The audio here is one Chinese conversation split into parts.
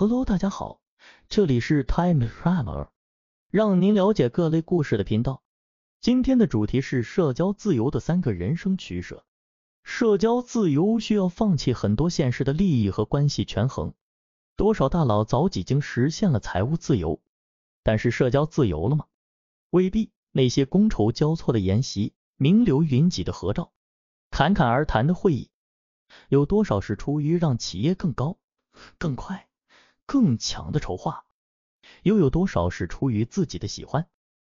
Hello，大家好，这里是 Time Travel，让您了解各类故事的频道。今天的主题是社交自由的三个人生取舍。社交自由需要放弃很多现实的利益和关系权衡。多少大佬早已经实现了财务自由，但是社交自由了吗？未必。那些觥筹交错的筵席、名流云集的合照、侃侃而谈的会议，有多少是出于让企业更高、更快？更强的筹划，又有多少是出于自己的喜欢？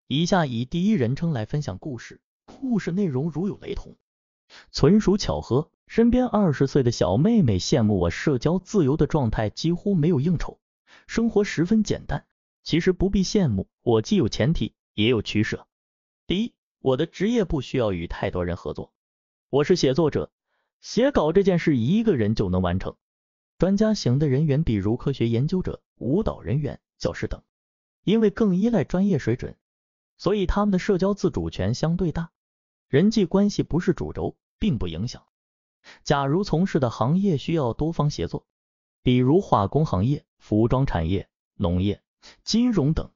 以下以第一人称来分享故事，故事内容如有雷同，纯属巧合。身边二十岁的小妹妹羡慕我社交自由的状态，几乎没有应酬，生活十分简单。其实不必羡慕，我既有前提，也有取舍。第一，我的职业不需要与太多人合作，我是写作者，写稿这件事一个人就能完成。专家型的人员，比如科学研究者、舞蹈人员、教师等，因为更依赖专业水准，所以他们的社交自主权相对大，人际关系不是主轴，并不影响。假如从事的行业需要多方协作，比如化工行业、服装产业、农业、金融等，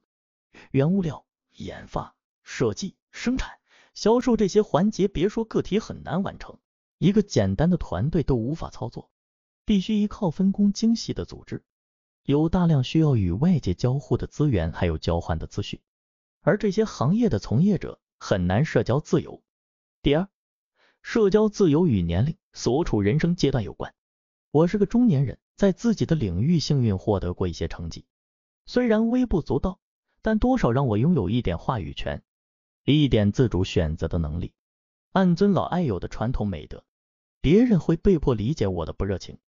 原物料、研发、设计、生产、销售这些环节，别说个体很难完成，一个简单的团队都无法操作。必须依靠分工精细的组织，有大量需要与外界交互的资源，还有交换的资讯，而这些行业的从业者很难社交自由。第二，社交自由与年龄、所处人生阶段有关。我是个中年人，在自己的领域幸运获得过一些成绩，虽然微不足道，但多少让我拥有一点话语权，一点自主选择的能力。按尊老爱幼的传统美德，别人会被迫理解我的不热情。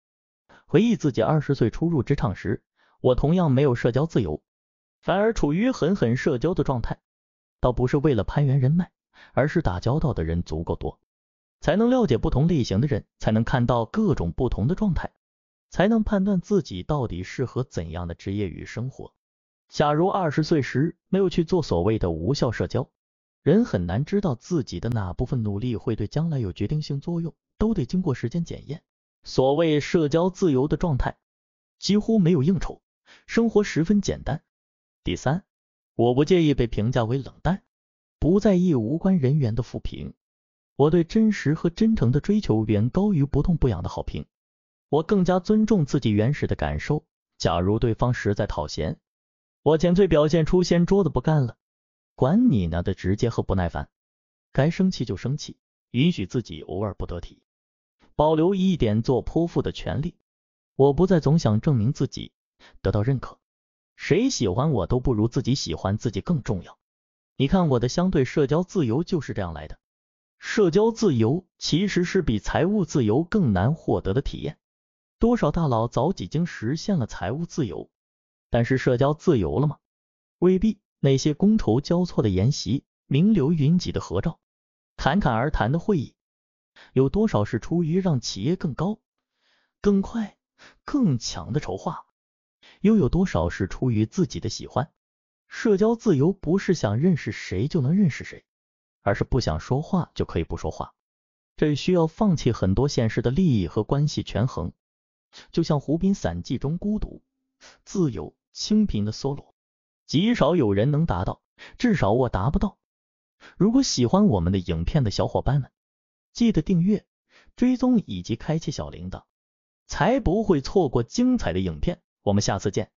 回忆自己二十岁初入职场时，我同样没有社交自由，反而处于狠狠社交的状态。倒不是为了攀缘人脉，而是打交道的人足够多，才能了解不同类型的人，才能看到各种不同的状态，才能判断自己到底适合怎样的职业与生活。假如二十岁时没有去做所谓的无效社交，人很难知道自己的哪部分努力会对将来有决定性作用，都得经过时间检验。所谓社交自由的状态，几乎没有应酬，生活十分简单。第三，我不介意被评价为冷淡，不在意无关人员的负评。我对真实和真诚的追求远高于不痛不痒的好评。我更加尊重自己原始的感受。假如对方实在讨嫌，我干脆表现出掀桌子不干了，管你呢的直接和不耐烦。该生气就生气，允许自己偶尔不得体。保留一点做泼妇的权利，我不再总想证明自己得到认可。谁喜欢我都不如自己喜欢自己更重要。你看，我的相对社交自由就是这样来的。社交自由其实是比财务自由更难获得的体验。多少大佬早已经实现了财务自由，但是社交自由了吗？未必。那些觥筹交错的筵席、名流云集的合照、侃侃而谈的会议。有多少是出于让企业更高、更快、更强的筹划，又有多少是出于自己的喜欢？社交自由不是想认识谁就能认识谁，而是不想说话就可以不说话。这需要放弃很多现实的利益和关系权衡。就像《湖滨散记》中孤独、自由、清贫的梭罗，极少有人能达到，至少我达不到。如果喜欢我们的影片的小伙伴们。记得订阅、追踪以及开启小铃铛，才不会错过精彩的影片。我们下次见。